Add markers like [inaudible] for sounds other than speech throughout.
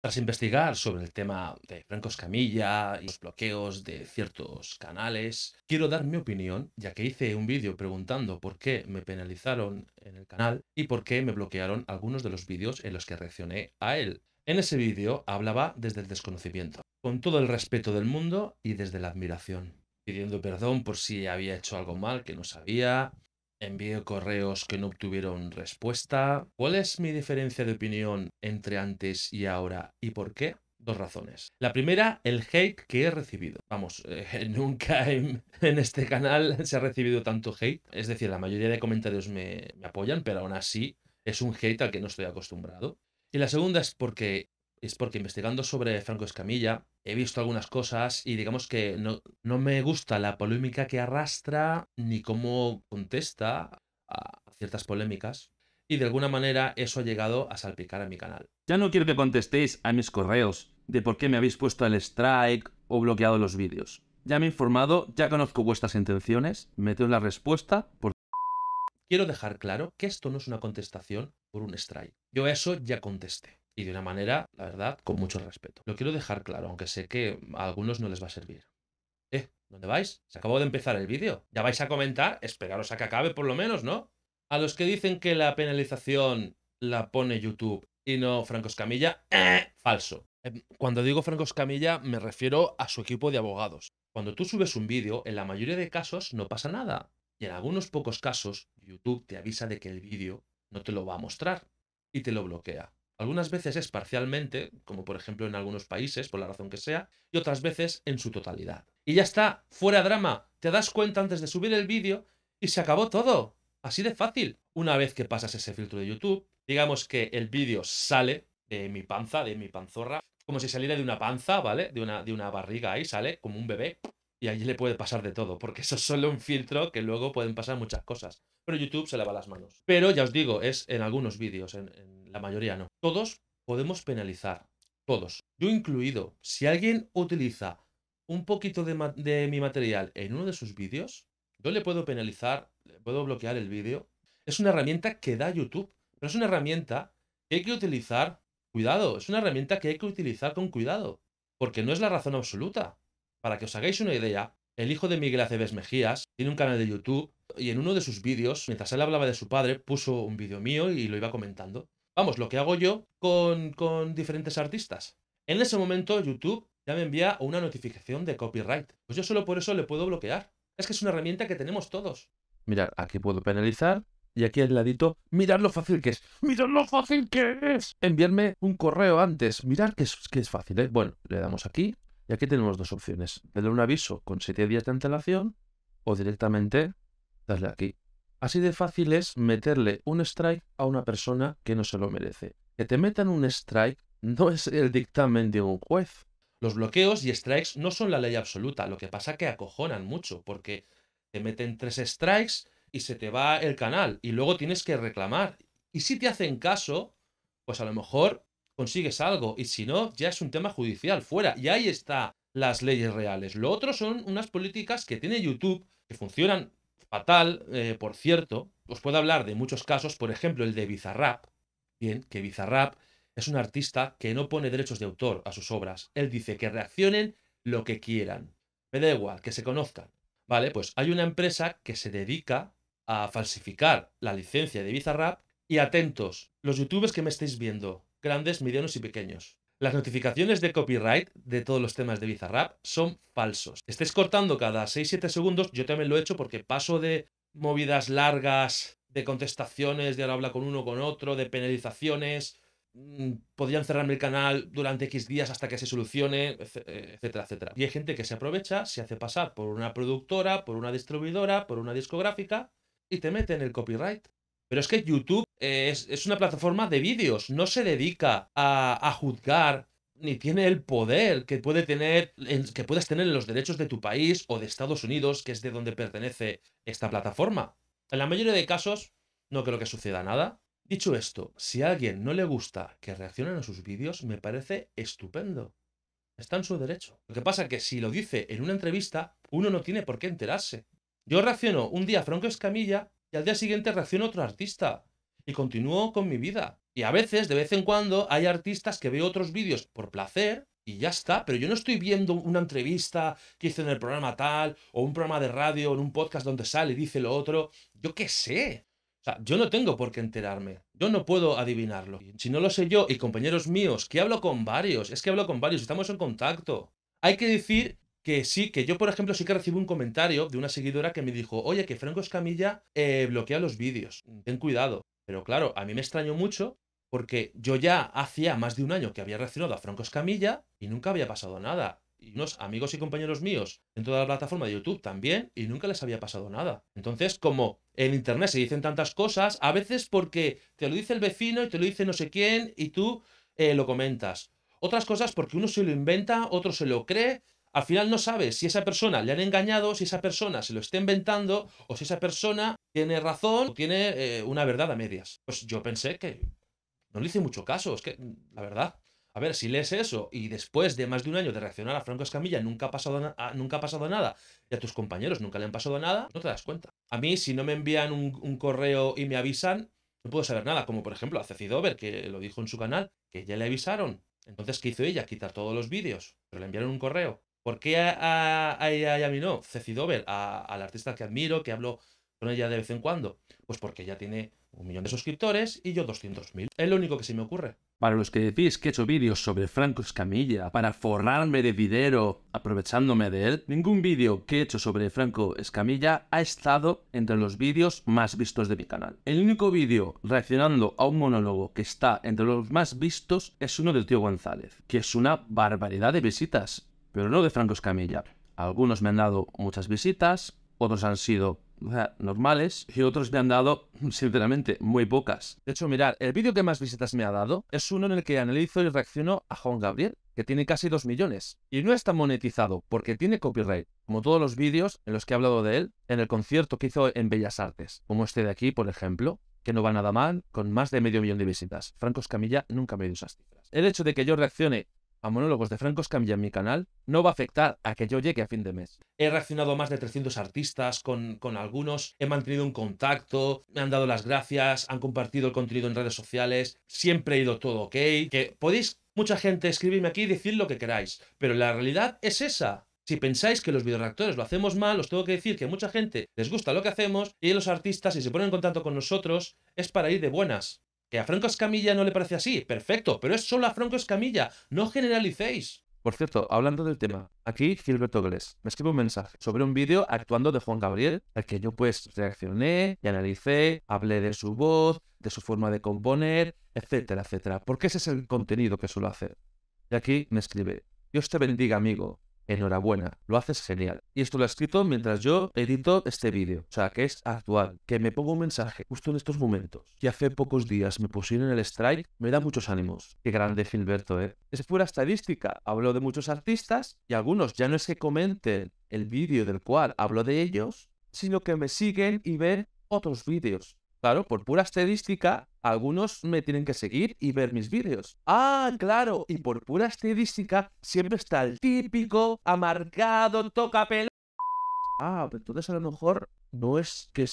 Tras investigar sobre el tema de Franco Escamilla y los bloqueos de ciertos canales, quiero dar mi opinión, ya que hice un vídeo preguntando por qué me penalizaron en el canal y por qué me bloquearon algunos de los vídeos en los que reaccioné a él. En ese vídeo hablaba desde el desconocimiento, con todo el respeto del mundo y desde la admiración, pidiendo perdón por si había hecho algo mal que no sabía, Envío correos que no obtuvieron respuesta. ¿Cuál es mi diferencia de opinión entre antes y ahora y por qué? Dos razones. La primera, el hate que he recibido. Vamos, eh, [laughs] nunca en, este canal se ha recibido tanto hate. Es decir, la mayoría de comentarios me, me apoyan, pero aún así es un hate al que no estoy acostumbrado. Y la segunda es porque es porque investigando sobre Franco Escamilla he visto algunas cosas y digamos que no, me gusta la polémica que arrastra ni cómo contesta a ciertas polémicas. Y de alguna manera eso ha llegado a salpicar a mi canal. Ya no quiero que contestéis a mis correos de por qué me habéis puesto el strike o bloqueado los vídeos. Ya me he informado, ya conozco vuestras intenciones, meteos la respuesta por... Quiero dejar claro que esto no es una contestación por un strike. Yo eso ya contesté y de una manera, la verdad, con mucho respeto. Lo quiero dejar claro, aunque sé que a algunos no les va a servir. Eh, ¿dónde vais? Se acabó de empezar el vídeo. ¿Ya vais a comentar? Esperaros a que acabe por lo menos, ¿no? A los que dicen que la penalización la pone YouTube y no Franco Escamilla, eh, falso. Em, cuando digo Franco Escamilla me refiero a su equipo de abogados. Cuando tú subes un vídeo, en la mayoría de casos no pasa nada. Y en algunos pocos casos, YouTube te avisa de que el vídeo no te lo va a mostrar y te lo bloquea. Algunas veces es parcialmente, como por ejemplo en algunos países, por la razón que sea, y otras veces en su totalidad. Y ya está, fuera drama, te das cuenta antes de subir el vídeo y se acabó todo. Así de fácil. Una vez que pasas ese filtro de YouTube, digamos que el vídeo sale de mi panza, de mi panzorra, como si saliera de una panza, ¿vale? De una, de una barriga ahí, sale como un bebé. Y allí le puede pasar de todo, porque eso es solo un filtro que luego pueden pasar muchas cosas. Pero YouTube se lava las manos. Pero ya os digo, es en algunos vídeos, en la mayoría no. Todos podemos penalizar, todos, yo incluido. Si alguien utiliza un poquito de, mi material en uno de sus vídeos, yo le puedo penalizar, le puedo bloquear el vídeo. Es una herramienta que da YouTube, pero es una herramienta que hay que utilizar, cuidado, es una herramienta que hay que utilizar con cuidado, porque no es la razón absoluta. Para que os hagáis una idea, el hijo de Miguel Aceves Mejías tiene un canal de YouTube y en uno de sus vídeos, mientras él hablaba de su padre, puso un vídeo mío y lo iba comentando. Vamos, lo que hago yo con, diferentes artistas. En ese momento YouTube ya me envía una notificación de copyright. Pues yo solo por eso le puedo bloquear. Es que es una herramienta que tenemos todos. Mirad, aquí puedo penalizar y aquí al ladito, mirad lo fácil que es. Mirad lo fácil que es. Enviarme un correo antes. Mirad que es, es fácil, ¿eh? Bueno, le damos aquí y aquí tenemos dos opciones. Darle un aviso con 7 días de antelación o directamente darle aquí. Así de fácil es meterle un strike a una persona que no se lo merece. Que te metan un strike no es el dictamen de un juez. Los bloqueos y strikes no son la ley absoluta, lo que pasa que acojonan mucho, porque te meten tres strikes y se te va el canal, y luego tienes que reclamar. Y si te hacen caso, pues a lo mejor consigues algo, y si no, ya es un tema judicial, fuera. Y ahí está las leyes reales. Lo otro son unas políticas que tiene YouTube, que funcionan Fatal, eh, por cierto, os puedo hablar de muchos casos, por ejemplo, el de Bizarrap, bien, que Bizarrap es un artista que no pone derechos de autor a sus obras. Él dice que reaccionen lo que quieran. Me da igual, que se conozcan. Vale, pues hay una empresa que se dedica a falsificar la licencia de Bizarrap y atentos, los youtubers que me estáis viendo, grandes, medianos y pequeños. Las notificaciones de copyright de todos los temas de Bizarrap son falsos. Estés cortando cada 6-7 segundos, yo también lo he hecho porque paso de movidas largas, de contestaciones, de ahora habla con uno, con otro, de penalizaciones, mm, podrían cerrarme el canal durante X días hasta que se solucione, eh, etcétera, etcétera. Y hay gente que se aprovecha, se hace pasar por una productora, por una distribuidora, por una discográfica y te mete en el copyright. Pero es que YouTube eh, es, una plataforma de vídeos, no se dedica a, juzgar ni tiene el poder que puede tener que puedes tener en los derechos de tu país o de Estados Unidos, que es de donde pertenece esta plataforma. En la mayoría de casos no creo que suceda nada. Dicho esto, si a alguien no le gusta que reaccionen a sus vídeos, me parece estupendo. Está en su derecho. Lo que pasa es que si lo dice en una entrevista, uno no tiene por qué enterarse. Yo reacciono un día a Franco Escamilla y al día siguiente reacciona otro artista y continúo con mi vida. Y a veces, de vez en cuando, hay artistas que veo otros vídeos por placer y ya está, pero yo no estoy viendo una entrevista que hice en el programa tal, o un programa de radio, o en un podcast donde sale y dice lo otro. Yo qué sé. O sea, yo no tengo por qué enterarme. Yo no puedo adivinarlo. Si no lo sé yo y compañeros míos, que hablo con varios, es que hablo con varios, estamos en contacto. Hay que decir que sí, que yo, por ejemplo, sí que recibo un comentario de una seguidora que me dijo, oye, que Franco Escamilla eh, bloquea los vídeos, ten cuidado. Pero claro, a mí me extrañó mucho porque yo ya hacía más de un año que había reaccionado a Franco Escamilla y nunca había pasado nada. Y unos amigos y compañeros míos en toda la plataforma de YouTube también y nunca les había pasado nada. Entonces, como en Internet se dicen tantas cosas, a veces porque te lo dice el vecino y te lo dice no sé quién y tú eh, lo comentas. Otras cosas porque uno se lo inventa, otro se lo cree al final no sabes si esa persona le han engañado, si esa persona se lo está inventando o si esa persona tiene razón o tiene eh, una verdad a medias. Pues yo pensé que no le hice mucho caso, es que la verdad. A ver, si lees eso y después de más de un año de reaccionar a Franco Escamilla nunca ha pasado, ah, nunca ha pasado nada y a tus compañeros nunca le han pasado nada, no te das cuenta. A mí, si no me envían un, correo y me avisan, no puedo saber nada. Como por ejemplo a Ceci Dover, que lo dijo en su canal, que ya le avisaron. Entonces, ¿qué hizo ella? Quitar todos los vídeos. Pero le enviaron un correo. ¿Por qué a, a, a no? Ceci a al artista que admiro, que hablo con ella de vez en cuando. Pues porque ella tiene un millón de suscriptores y yo 200.000. Es lo único que se me ocurre. Para los que decís que he hecho vídeos sobre Franco Escamilla para forrarme de dinero aprovechándome de él, ningún vídeo que he hecho sobre Franco Escamilla ha estado entre los vídeos más vistos de mi canal. El único vídeo reaccionando a un monólogo que está entre los más vistos es uno del tío González, que es una barbaridad de visitas pero no de Franco Escamilla. Algunos me han dado muchas visitas, otros han sido normales y otros me han dado, [laughs] sinceramente, muy pocas. De hecho, mirar, el vídeo que más visitas me ha dado es uno en el que analizo y reacciono a Juan Gabriel, que tiene casi 2 millones. Y no está monetizado porque tiene copyright, como todos los vídeos en los que he hablado de él en el concierto que hizo en Bellas Artes, como este de aquí, por ejemplo, que no va nada mal, con más de medio millón de visitas. Franco Escamilla nunca me dio esas cifras. El hecho de que yo reaccione a monólogos de Francos Cambia mi canal no va a afectar a que yo llegue a fin de mes. He reaccionado a más de 300 artistas, con, con algunos he mantenido un contacto, me han dado las gracias, han compartido el contenido en redes sociales, siempre he ido todo ok, que podéis mucha gente escribirme aquí y decir lo que queráis, pero la realidad es esa. Si pensáis que los videoreactores lo hacemos mal, os tengo que decir que mucha gente les gusta lo que hacemos y los artistas, si se ponen en contacto con nosotros, es para ir de buenas. Que a Franco Escamilla no le parece así, perfecto, pero es solo a Franco Escamilla, no generalicéis. Por cierto, hablando del tema, aquí Gilberto Gles me escribe un mensaje sobre un vídeo actuando de Juan Gabriel, al que yo pues reaccioné y analicé, hablé de su voz, de su forma de componer, etcétera, etcétera, porque ese es el contenido que suelo hacer. Y aquí me escribe, Dios te bendiga amigo, enhorabuena, lo haces genial. Y esto lo he escrito mientras yo edito este vídeo, o sea, que es actual, que me pongo un mensaje justo en estos momentos, que hace pocos días me pusieron el strike, me da muchos ánimos. Qué grande Filberto, ¿eh? Es pura estadística, hablo de muchos artistas y algunos ya no es que comenten el vídeo del cual hablo de ellos, sino que me siguen y ven otros vídeos. Claro, por pura estadística, algunos me tienen que seguir y ver mis vídeos. Ah, claro, y por pura estadística siempre está el típico, amargado, toca Ah, pero entonces a lo mejor no es que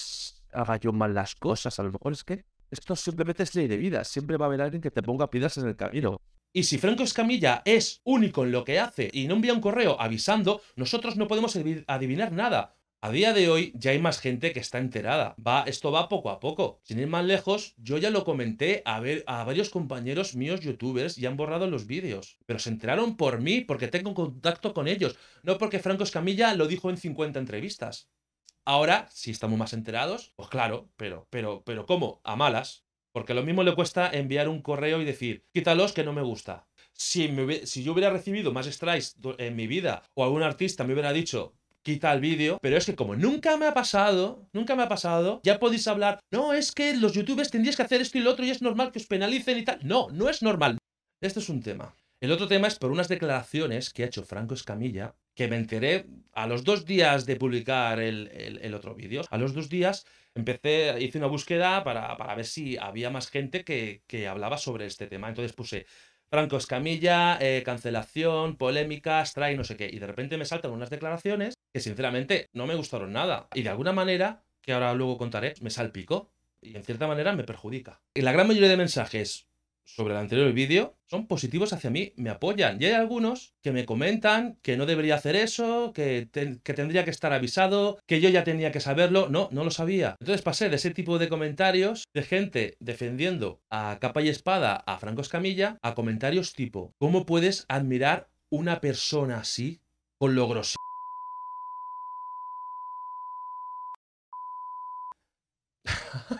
haga yo mal las cosas, a lo mejor es que esto simplemente es ley de vida, siempre va a haber alguien que te ponga piedras en el camino. Y si Franco Escamilla es único en lo que hace y no envía un correo avisando, nosotros no podemos adivinar nada. A día de hoy ya hay más gente que está enterada. Va, esto va poco a poco. Sin ir más lejos, yo ya lo comenté a, a varios compañeros míos youtubers y han borrado los vídeos. Pero se enteraron por mí, porque tengo contacto con ellos, no porque Franco Escamilla lo dijo en 50 entrevistas. Ahora, si estamos más enterados, pues claro, pero, pero, pero ¿cómo? A malas. Porque lo mismo le cuesta enviar un correo y decir, quítalos que no me gusta. Si, si yo hubiera recibido más strikes en mi vida o algún artista me hubiera dicho, quita el vídeo, pero es que como nunca me ha pasado, nunca me ha pasado, ya podéis hablar, no, es que los youtubers tendríais que hacer esto y lo otro y es normal que os penalicen y tal. No, no es normal. Este es un tema. El otro tema es por unas declaraciones que ha hecho Franco Escamilla, que me enteré a los dos días de publicar el, otro vídeo. A los dos días empecé, hice una búsqueda para, ver si había más gente que, hablaba sobre este tema. Entonces puse Franco Escamilla, eh, cancelación, polémicas, trae no sé qué. Y de repente me saltan unas declaraciones que sinceramente no me gustaron nada. Y de alguna manera, que ahora luego contaré, me salpicó y en cierta manera me perjudica. Y la gran mayoría de mensajes sobre el anterior vídeo son positivos hacia mí, me apoyan. Y hay algunos que me comentan que no debería hacer eso, que, que, tendría que estar avisado, que yo ya tenía que saberlo. No, no lo sabía. Entonces pasé de ese tipo de comentarios de gente defendiendo a capa y espada a Franco Escamilla a comentarios tipo, ¿cómo puedes admirar una persona así? Con lo grosero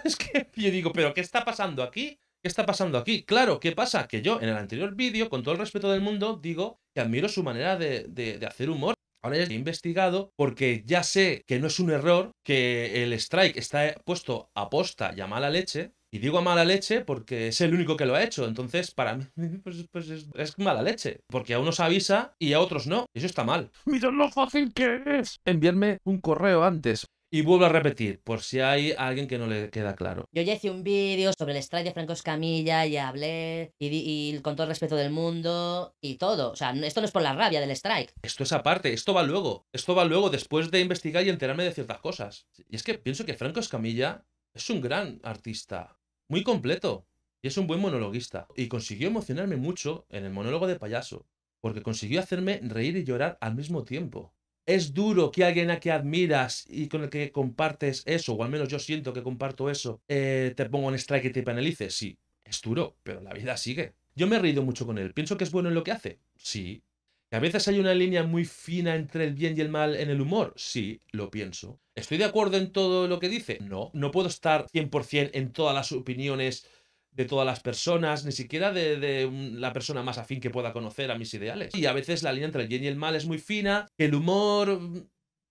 es que yo digo, pero ¿qué está pasando aquí? ¿Qué está pasando aquí? Claro, ¿qué pasa? Que yo en el anterior vídeo, con todo el respeto del mundo, digo que admiro su manera de, de, hacer humor. Ahora ya he investigado porque ya sé que no es un error que el strike está puesto a posta y a mala leche. Y digo a mala leche porque es el único que lo ha hecho. Entonces, para mí, [laughs] pues, pues es, mala leche. Porque a unos avisa y a otros no. Eso está mal. Mira lo fácil que es. Enviarme un correo antes. Y vuelvo a repetir, por si hay alguien que no le queda claro. Yo ya hice un vídeo sobre el strike de Franco Escamilla, y hablé, y, y, con todo el respeto del mundo, y todo. O sea, esto no es por la rabia del strike. Esto es aparte, esto va luego. Esto va luego, después de investigar y enterarme de ciertas cosas. Y es que pienso que Franco Escamilla es un gran artista, muy completo, y es un buen monologuista. Y consiguió emocionarme mucho en el monólogo de payaso, porque consiguió hacerme reír y llorar al mismo tiempo es duro que alguien a que admiras y con el que compartes eso, o al menos yo siento que comparto eso, eh, te ponga un strike y te penalice. Sí, es duro, pero la vida sigue. Yo me he reído mucho con él. ¿Pienso que es bueno en lo que hace? Sí. ¿Que a veces hay una línea muy fina entre el bien y el mal en el humor? Sí, lo pienso. ¿Estoy de acuerdo en todo lo que dice? No. No puedo estar 100% en todas las opiniones de todas las personas, ni siquiera de, la persona más afín que pueda conocer a mis ideales. Y a veces la línea entre el bien y el mal es muy fina, el humor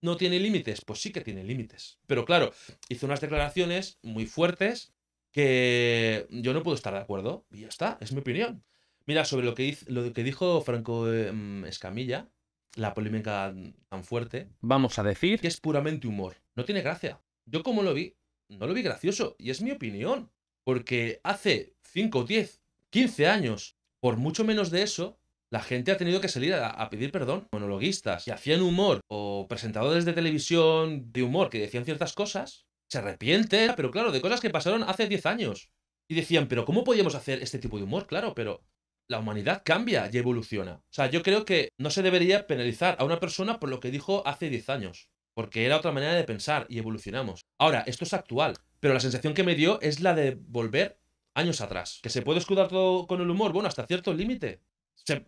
no tiene límites. Pues sí que tiene límites. Pero claro, hizo unas declaraciones muy fuertes que yo no puedo estar de acuerdo. Y ya está, es mi opinión. Mira, sobre lo que, lo que dijo Franco em, Escamilla, la polémica tan fuerte. Vamos a decir. Que es puramente humor. No tiene gracia. Yo como lo vi, no lo vi gracioso. Y es mi opinión. Porque hace 5, 10, 15 años, por mucho menos de eso, la gente ha tenido que salir a, pedir perdón. Monologuistas que hacían humor o presentadores de televisión de humor que decían ciertas cosas, se arrepiente, pero claro, de cosas que pasaron hace 10 años. Y decían, pero ¿cómo podíamos hacer este tipo de humor? Claro, pero la humanidad cambia y evoluciona. O sea, yo creo que no se debería penalizar a una persona por lo que dijo hace 10 años porque era otra manera de pensar y evolucionamos. Ahora, esto es actual, pero la sensación que me dio es la de volver años atrás. ¿Que se puede escudar todo con el humor? Bueno, hasta cierto límite.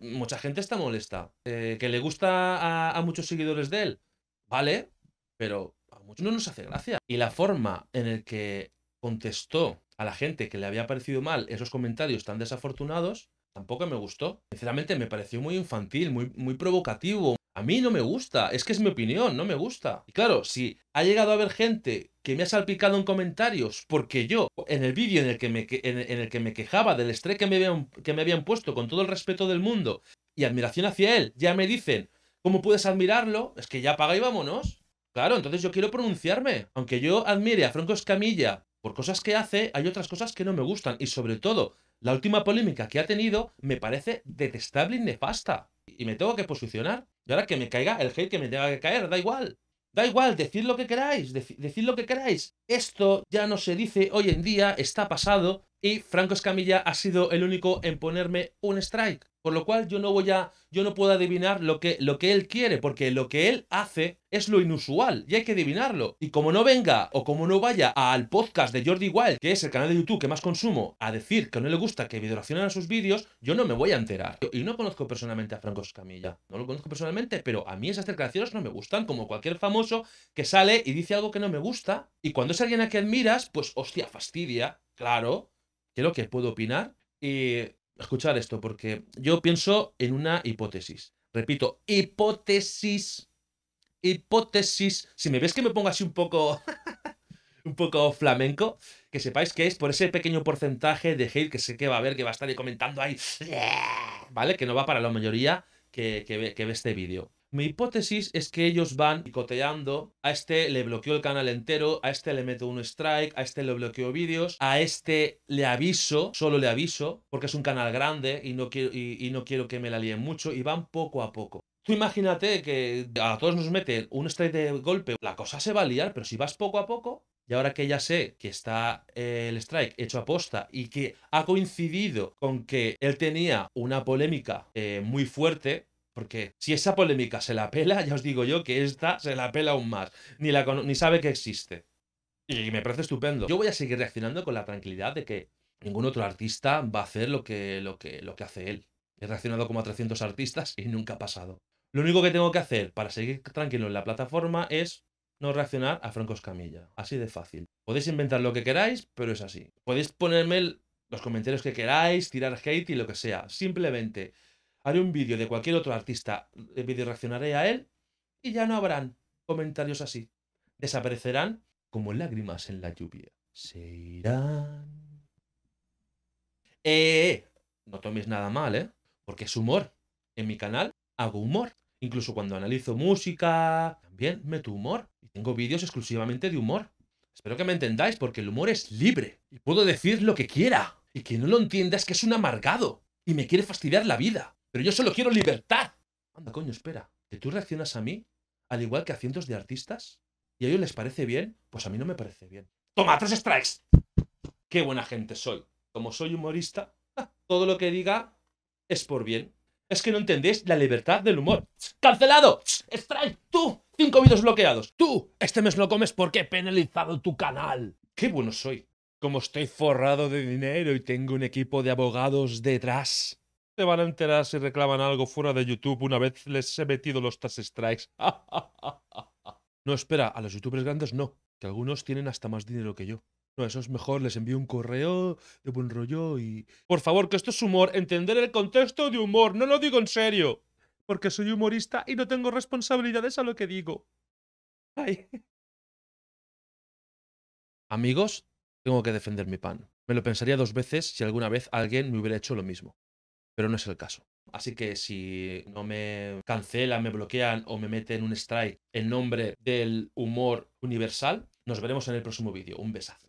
mucha gente está molesta. Eh, ¿Que le gusta a, muchos seguidores de él? Vale, pero a muchos no nos hace gracia. Y la forma en el que contestó a la gente que le había parecido mal esos comentarios tan desafortunados, tampoco me gustó. Sinceramente me pareció muy infantil, muy, muy provocativo, a mí no me gusta, es que es mi opinión, no me gusta. Y claro, si ha llegado a haber gente que me ha salpicado en comentarios porque yo, en el vídeo en, el que me, en, el que me quejaba del estrés que me, habían, que me habían puesto con todo el respeto del mundo y admiración hacia él, ya me dicen, ¿cómo puedes admirarlo? Es que ya paga y vámonos. Claro, entonces yo quiero pronunciarme. Aunque yo admire a Franco Escamilla por cosas que hace, hay otras cosas que no me gustan. Y sobre todo, la última polémica que ha tenido me parece detestable y nefasta. Y me tengo que posicionar. Y ahora que me caiga el hate que me tenga que caer, da igual. Da igual, decid lo que queráis, decir decid lo que queráis. Esto ya no se dice hoy en día, está pasado y Franco Escamilla ha sido el único en ponerme un strike. Por lo cual yo no voy a, yo no puedo adivinar lo que, lo que él quiere, porque lo que él hace es lo inusual y hay que adivinarlo. Y como no venga o como no vaya al podcast de Jordi Wild, que es el canal de YouTube que más consumo, a decir que no le gusta que videoaccionan a sus vídeos, yo no me voy a enterar. Y no conozco personalmente a Franco Escamilla, no lo conozco personalmente, pero a mí esas declaraciones no me gustan, como cualquier famoso que sale y dice algo que no me gusta. Y cuando es alguien a que admiras, pues hostia, fastidia, claro creo que puedo opinar y escuchar esto, porque yo pienso en una hipótesis. Repito, hipótesis. Hipótesis. Si me ves que me pongo así un poco. [laughs] un poco flamenco, que sepáis que es por ese pequeño porcentaje de hate que sé que va a haber, que va a estar ahí comentando ahí, [laughs] ¿vale? Que no va para la mayoría que ve este vídeo. Mi hipótesis es que ellos van picoteando. A este le bloqueó el canal entero, a este le meto un strike, a este le bloqueo vídeos, a este le aviso, solo le aviso, porque es un canal grande y no quiero, y, no quiero que me la líen mucho, y van poco a poco. Tú imagínate que a todos nos meten un strike de golpe, la cosa se va a liar, pero si vas poco a poco, y ahora que ya sé que está eh, el strike hecho a posta y que ha coincidido con que él tenía una polémica eh, muy fuerte, porque si esa polémica se la pela, ya os digo yo que esta se la pela aún más. Ni, la, ni sabe que existe. Y me parece estupendo. Yo voy a seguir reaccionando con la tranquilidad de que ningún otro artista va a hacer lo que, lo que, lo que hace él. He reaccionado como a 300 artistas y nunca ha pasado. Lo único que tengo que hacer para seguir tranquilo en la plataforma es no reaccionar a Franco Escamilla. Así de fácil. Podéis inventar lo que queráis, pero es así. Podéis ponerme los comentarios que queráis, tirar hate y lo que sea. Simplemente Haré un vídeo de cualquier otro artista, el eh, vídeo reaccionaré a él y ya no habrán comentarios así. Desaparecerán como lágrimas en la lluvia. Se irán. Eh, eh, eh no toméis nada mal, ¿eh? Porque es humor. En mi canal hago humor. Incluso cuando analizo música, también meto humor. Y tengo vídeos exclusivamente de humor. Espero que me entendáis porque el humor es libre. Y puedo decir lo que quiera. Y quien no lo entienda es que es un amargado. Y me quiere fastidiar la vida. Pero yo solo quiero libertad. Anda, coño, espera. ¿Que tú reaccionas a mí al igual que a cientos de artistas? ¿Y a ellos les parece bien? Pues a mí no me parece bien. ¡Toma, tres strikes! ¡Qué buena gente soy! Como soy humorista, ah, todo lo que diga es por bien. Es que no entendéis la libertad del humor. ¡Cancelado! ¡Strike! ¡Tú! Cinco vídeos bloqueados. ¡Tú! Este mes lo comes porque he penalizado tu canal. ¡Qué bueno soy! Como estoy forrado de dinero y tengo un equipo de abogados detrás, te van a enterar si reclaman algo fuera de YouTube una vez les he metido los tas strikes. [laughs] no, espera, a los youtubers grandes no, que algunos tienen hasta más dinero que yo. No, eso es mejor, les envío un correo de buen rollo y... Por favor, que esto es humor, entender el contexto de humor, no lo digo en serio. Porque soy humorista y no tengo responsabilidades a lo que digo. Ay. [laughs] Amigos, tengo que defender mi pan. Me lo pensaría dos veces si alguna vez alguien me hubiera hecho lo mismo pero no es el caso. Así que si no me cancelan, me bloquean o me meten un strike en nombre del humor universal, nos veremos en el próximo vídeo. Un besazo.